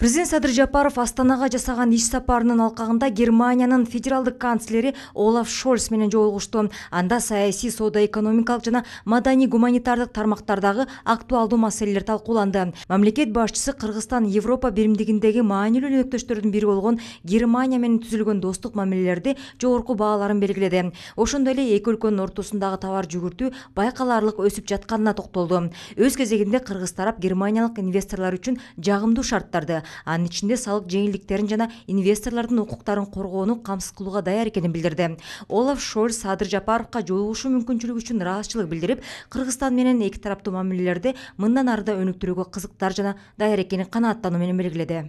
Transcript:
президент садыр жапаров астанага жасаган иш сапарынын алкагында германиянын федералдык канцлери олаф шольц менен жолугушту анда саясий соода экономикалык жана маданий гуманитардык тармактардагы актуалдуу маселелер талкууланды мамлекет башчысы кыргызстан европа биримдигиндеги маанилүү өнөктөштөрдүн бири болгон германия менен түзүлгөн достук мамилелерди жогорку бааларын белгиледи ошондой эле эки өлкөнүн ортосундагы товар жүгүртүү байкаларлык өсүп жатканына токтолду өз кезегинде кыргыз тарап германиялык инвесторлор үчүн жагымдуу шарттарды анын ичинде салык жеңилдиктерин жана инвесторлордун укуктарын коргоону камсыз кылууга даяр экенин билдирди олаф шольц садыр жапаровго жолугушуу мүмкүнчүлүгү үчүн ыраазычылык билдирип кыргызстан менен эки тараптуу мамилелерди мындан ары да өнүктүрүүгө кызыктар жана даяр экенин канааттануу менен белгиледи